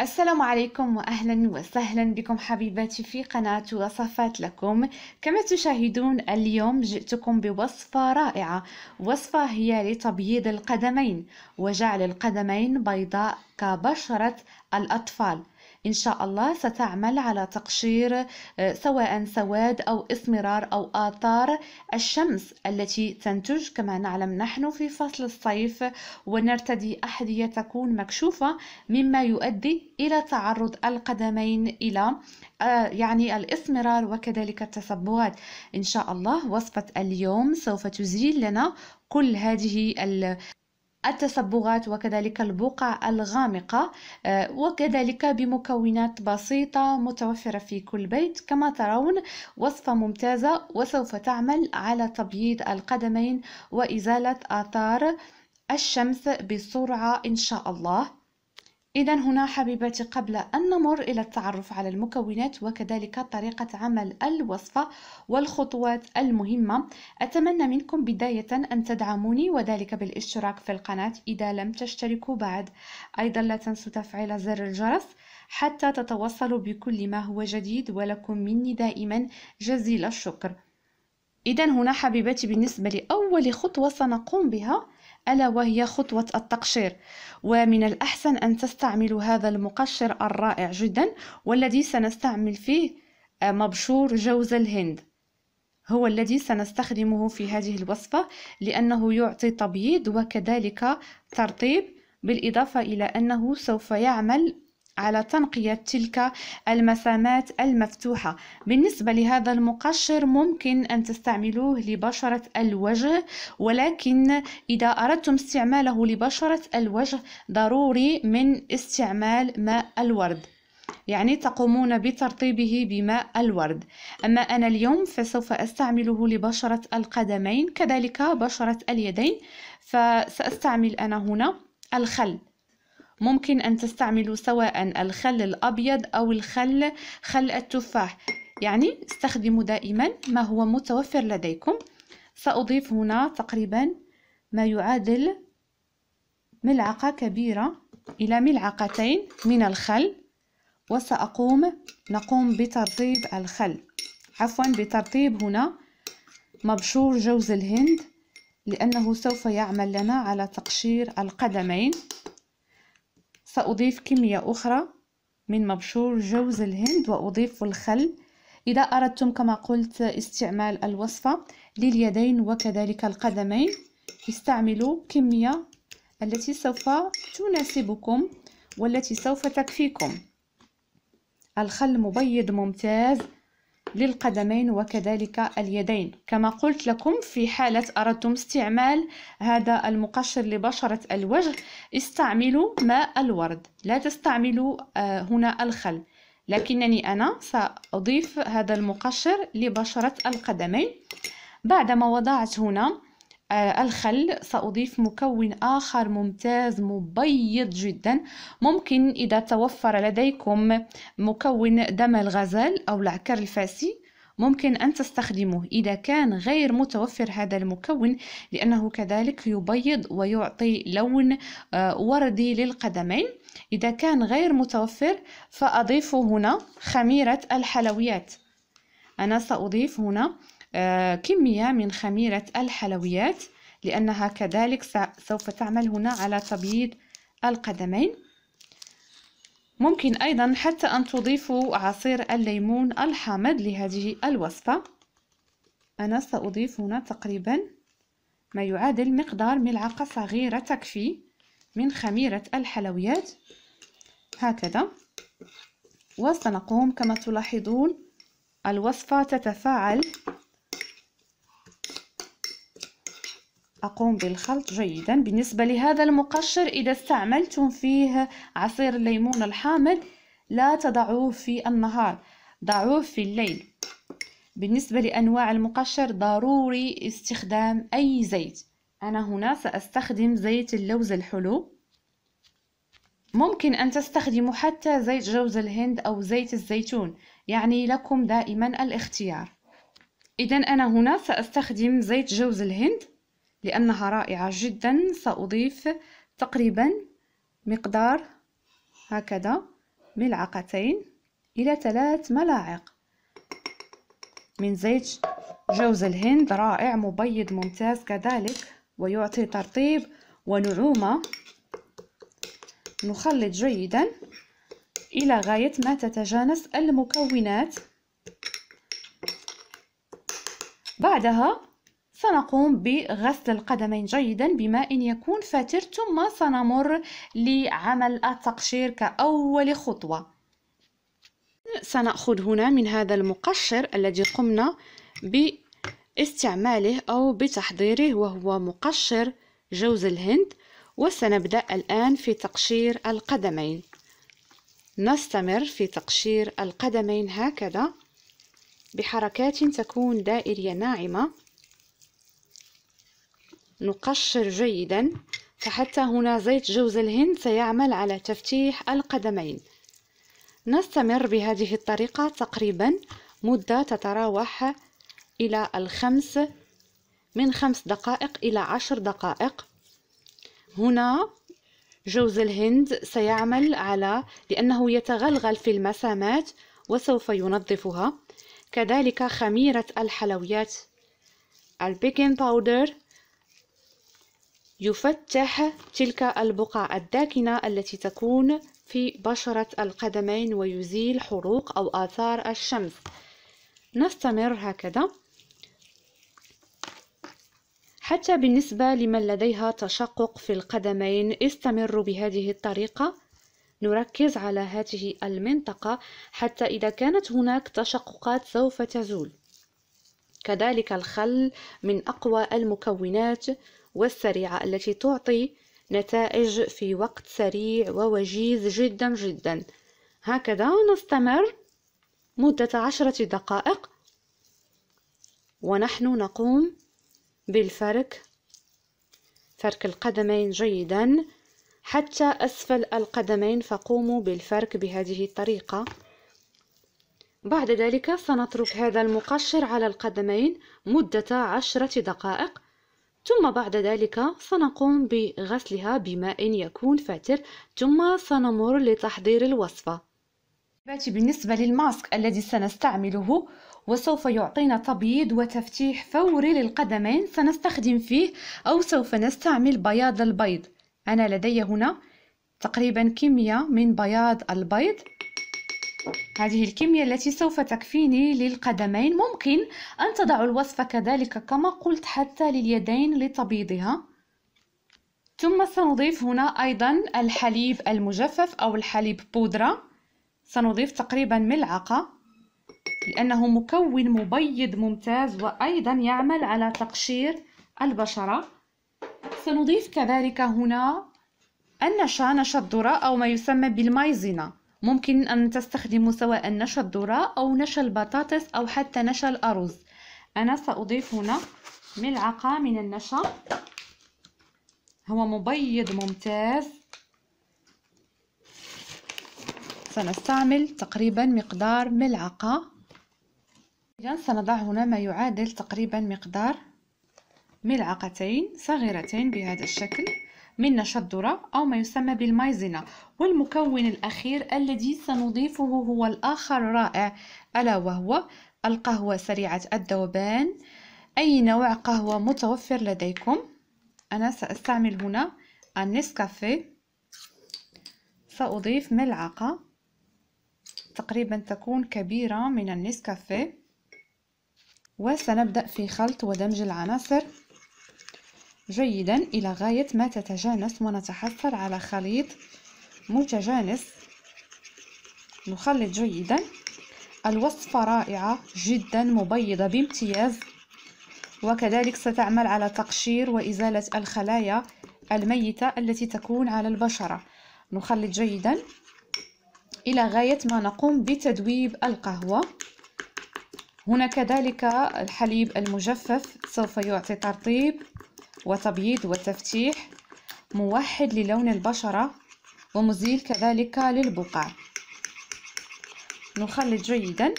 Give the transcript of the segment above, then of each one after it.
السلام عليكم واهلا وسهلا بكم حبيباتي في قناة وصفات لكم كما تشاهدون اليوم جئتكم بوصفة رائعة وصفة هي لتبييض القدمين وجعل القدمين بيضاء كبشرة الأطفال إن شاء الله ستعمل على تقشير آه، سواء سواد أو إسمرار أو آثار الشمس التي تنتج كما نعلم نحن في فصل الصيف ونرتدي أحذية تكون مكشوفة مما يؤدي إلى تعرض القدمين إلى آه، يعني الإسمرار وكذلك التصبغات إن شاء الله وصفة اليوم سوف تزيل لنا كل هذه التصبغات وكذلك البقع الغامقة آه، وكذلك بمكونات بسيطة متوفرة في كل بيت كما ترون وصفة ممتازة وسوف تعمل على تبييض القدمين وإزالة آثار الشمس بسرعة إن شاء الله إذا هنا حبيباتي قبل أن نمر إلى التعرف على المكونات وكذلك طريقة عمل الوصفة والخطوات المهمة أتمنى منكم بداية أن تدعموني وذلك بالاشتراك في القناة إذا لم تشتركوا بعد أيضا لا تنسوا تفعيل زر الجرس حتى تتوصلوا بكل ما هو جديد ولكم مني دائما جزيل الشكر إذا هنا حبيباتي بالنسبة لأول خطوة سنقوم بها ألا وهي خطوة التقشير ومن الأحسن أن تستعملوا هذا المقشر الرائع جدا والذي سنستعمل فيه آه، مبشور جوز الهند هو الذي سنستخدمه في هذه الوصفة لأنه يعطي تبييض وكذلك ترطيب بالإضافة إلى أنه سوف يعمل على تنقية تلك المسامات المفتوحة بالنسبة لهذا المقشر ممكن أن تستعملوه لبشرة الوجه ولكن إذا أردتم استعماله لبشرة الوجه ضروري من استعمال ماء الورد يعني تقومون بترطيبه بماء الورد أما أنا اليوم فسوف أستعمله لبشرة القدمين كذلك بشرة اليدين فسأستعمل أنا هنا الخل ممكن أن تستعملوا سواء الخل الأبيض أو الخل خل التفاح يعني استخدموا دائما ما هو متوفر لديكم سأضيف هنا تقريبا ما يعادل ملعقة كبيرة إلى ملعقتين من الخل وسأقوم نقوم بترطيب الخل عفوا بترطيب هنا مبشور جوز الهند لأنه سوف يعمل لنا على تقشير القدمين سأضيف كمية أخرى من مبشور جوز الهند وأضيف الخل إذا أردتم كما قلت استعمال الوصفة لليدين وكذلك القدمين استعملوا كمية التي سوف تناسبكم والتي سوف تكفيكم الخل مبيض ممتاز للقدمين وكذلك اليدين كما قلت لكم في حالة أردتم استعمال هذا المقشر لبشرة الوجه استعملوا ماء الورد لا تستعملوا آه، هنا الخل لكنني أنا سأضيف هذا المقشر لبشرة القدمين بعدما وضعت هنا آه، الخل سأضيف مكون آخر ممتاز مبيض جدا ممكن إذا توفر لديكم مكون دم الغزال أو العكر الفاسي ممكن أن تستخدموه إذا كان غير متوفر هذا المكون لأنه كذلك يبيض ويعطي لون آه، وردي للقدمين إذا كان غير متوفر فأضيف هنا خميرة الحلويات أنا سأضيف هنا آه، كمية من خميرة الحلويات لأنها كذلك سوف تعمل هنا على تبييض القدمين ممكن أيضا حتى أن تضيفوا عصير الليمون الحامض لهذه الوصفة أنا سأضيف هنا تقريبا ما يعادل مقدار ملعقة صغيرة تكفي من خميرة الحلويات هكذا وسنقوم كما تلاحظون الوصفة تتفاعل أقوم بالخلط جيدا بالنسبة لهذا المقشر إذا استعملتم فيه عصير الليمون الحامض لا تضعوه في النهار ضعوه في الليل بالنسبة لأنواع المقشر ضروري استخدام أي زيت أنا هنا سأستخدم زيت اللوز الحلو ممكن أن تستخدموا حتى زيت جوز الهند أو زيت الزيتون يعني لكم دائما الاختيار إذا أنا هنا سأستخدم زيت جوز الهند لأنها رائعة جدا سأضيف تقريبا مقدار هكذا ملعقتين إلى ثلاث ملاعق من زيت جوز الهند رائع مبيض ممتاز كذلك ويعطي ترطيب ونعومة نخلط جيدا إلى غاية ما تتجانس المكونات بعدها سنقوم بغسل القدمين جيدا بماء يكون فاتر ثم سنمر لعمل التقشير كأول خطوة سنأخذ هنا من هذا المقشر الذي قمنا باستعماله أو بتحضيره وهو مقشر جوز الهند وسنبدأ الآن في تقشير القدمين نستمر في تقشير القدمين هكذا بحركات تكون دائرية ناعمة نقشر جيدا فحتى هنا زيت جوز الهند سيعمل على تفتيح القدمين نستمر بهذه الطريقة تقريبا مدة تتراوح إلى الخمس من خمس دقائق إلى عشر دقائق هنا جوز الهند سيعمل على لأنه يتغلغل في المسامات وسوف ينظفها كذلك خميرة الحلويات البيكنج باودر يفتح تلك البقع الداكنة التي تكون في بشرة القدمين ويزيل حروق أو آثار الشمس نستمر هكذا حتى بالنسبة لمن لديها تشقق في القدمين استمروا بهذه الطريقة نركز على هذه المنطقة حتى إذا كانت هناك تشققات سوف تزول كذلك الخل من أقوى المكونات والسريعة التي تعطي نتائج في وقت سريع ووجيز جدا جدا هكذا نستمر مدة عشرة دقائق ونحن نقوم بالفرك فرك القدمين جيدا حتى أسفل القدمين فقوموا بالفرك بهذه الطريقة بعد ذلك سنترك هذا المقشر على القدمين مدة عشرة دقائق ثم بعد ذلك سنقوم بغسلها بماء يكون فاتر ثم سنمر لتحضير الوصفة بالنسبة للماسك الذي سنستعمله وسوف يعطينا تبييض وتفتيح فوري للقدمين سنستخدم فيه أو سوف نستعمل بياض البيض أنا لدي هنا تقريبا كمية من بياض البيض هذه الكمية التي سوف تكفيني للقدمين ممكن أن تضع الوصفة كذلك كما قلت حتى لليدين لتبيضها ثم سنضيف هنا أيضا الحليب المجفف أو الحليب بودرة سنضيف تقريبا ملعقة لأنه مكون مبيض ممتاز وأيضا يعمل على تقشير البشرة سنضيف كذلك هنا النشا نشا الذرة أو ما يسمى بالمايزينا ممكن أن تستخدموا سواء نشا الذرة أو نشا البطاطس أو حتى نشا الأرز أنا سأضيف هنا ملعقة من النشا هو مبيض ممتاز سنستعمل تقريبا مقدار ملعقة إذا سنضع هنا ما يعادل تقريبا مقدار ملعقتين صغيرتين بهذا الشكل من نشا الذرة أو ما يسمى بالمايزينا والمكون الأخير الذي سنضيفه هو الآخر رائع ألا وهو القهوة سريعة الذوبان أي نوع قهوة متوفر لديكم أنا سأستعمل هنا النسكافيه سأضيف ملعقة تقريبا تكون كبيرة من النسكافيه وسنبدأ في خلط ودمج العناصر جيدا إلى غاية ما تتجانس ونتحصل على خليط متجانس نخلط جيدا الوصفة رائعة جدا مبيضة بامتياز وكذلك ستعمل على تقشير وإزالة الخلايا الميتة التي تكون على البشرة نخلط جيدا إلى غاية ما نقوم بتدويب القهوة هنا كذلك الحليب المجفف سوف يعطي ترطيب وتبييض وتفتيح موحد للون البشرة ومزيل كذلك للبقع نخلط جيدا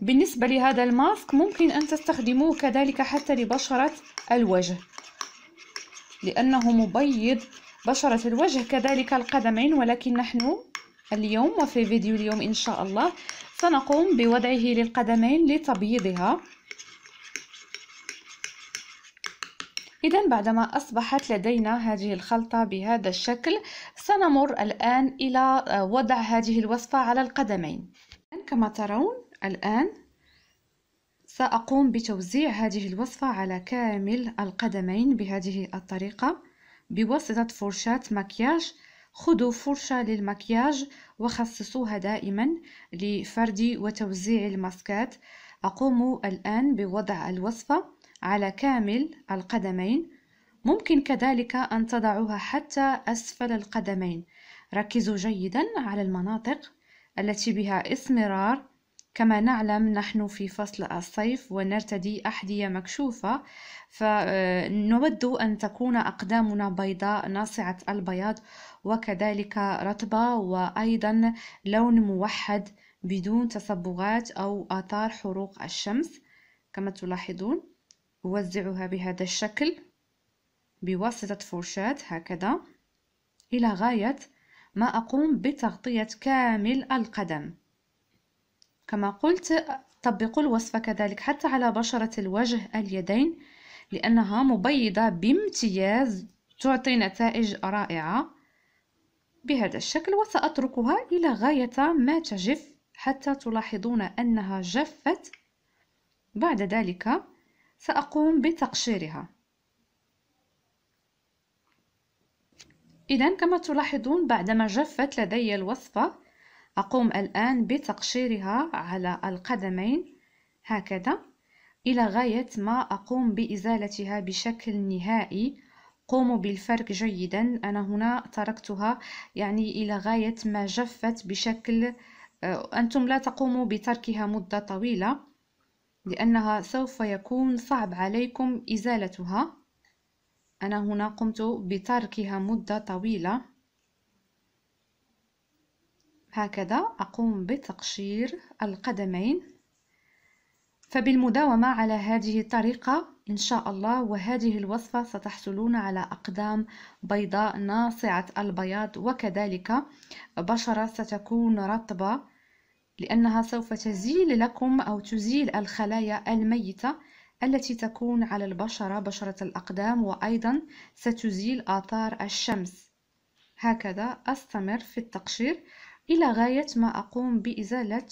بالنسبة لهذا الماسك ممكن أن تستخدموه كذلك حتى لبشرة الوجه لأنه مبيض بشرة الوجه كذلك القدمين ولكن نحن اليوم وفي فيديو اليوم إن شاء الله سنقوم بوضعه للقدمين لتبييضها إذا بعدما أصبحت لدينا هذه الخلطة بهذا الشكل سنمر الآن إلى آه، وضع هذه الوصفة على القدمين كما ترون الآن سأقوم بتوزيع هذه الوصفة على كامل القدمين بهذه الطريقة بواسطة فرشاة مكياج خذوا فرشة للمكياج وخصصوها دائما لفرد وتوزيع الماسكات أقوم الآن بوضع الوصفة على كامل القدمين ممكن كذلك أن تضعوها حتى أسفل القدمين ركزوا جيدا على المناطق التي بها اسمرار كما نعلم نحن في فصل الصيف ونرتدي أحذية مكشوفة فنود أن تكون أقدامنا بيضاء ناصعة البياض وكذلك رطبة وأيضا لون موحد بدون تصبغات أو آثار حروق الشمس كما تلاحظون أوزعها بهذا الشكل بواسطة فرشاة هكذا إلى غاية ما أقوم بتغطية كامل القدم كما قلت طبقوا الوصفة كذلك حتى على بشرة الوجه اليدين لأنها مبيضة بامتياز تعطي نتائج رائعة بهذا الشكل وسأتركها إلى غاية ما تجف حتى تلاحظون أنها جفت بعد ذلك سأقوم بتقشيرها إذا كما تلاحظون بعدما جفت لدي الوصفة أقوم الآن بتقشيرها على القدمين هكذا إلى غاية ما أقوم بإزالتها بشكل نهائي قوموا بالفرك جيدا أنا هنا تركتها يعني إلى غاية ما جفت بشكل آه، أنتم لا تقوموا بتركها مدة طويلة لأنها سوف يكون صعب عليكم إزالتها أنا هنا قمت بتركها مدة طويلة هكذا أقوم بتقشير القدمين فبالمداومة على هذه الطريقة إن شاء الله وهذه الوصفة ستحصلون على أقدام بيضاء ناصعة البياض وكذلك بشرة ستكون رطبة لأنها سوف تزيل لكم أو تزيل الخلايا الميتة التي تكون على البشرة بشرة الأقدام وأيضا ستزيل آثار الشمس هكذا أستمر في التقشير إلى غاية ما أقوم بإزالة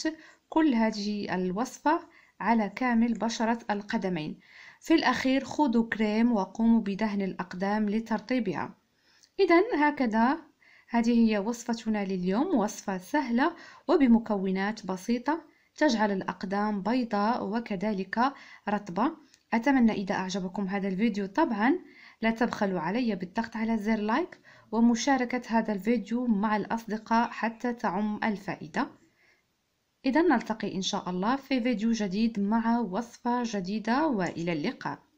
كل هذه الوصفة على كامل بشرة القدمين في الأخير خذوا كريم وقوموا بدهن الأقدام لترطيبها إذا هكذا هذه هي وصفتنا لليوم وصفة سهلة وبمكونات بسيطة تجعل الأقدام بيضاء وكذلك رطبة أتمنى إذا أعجبكم هذا الفيديو طبعا لا تبخلوا علي بالضغط على زر لايك ومشاركة هذا الفيديو مع الأصدقاء حتى تعم الفائدة إذا نلتقي إن شاء الله في فيديو جديد مع وصفة جديدة وإلى اللقاء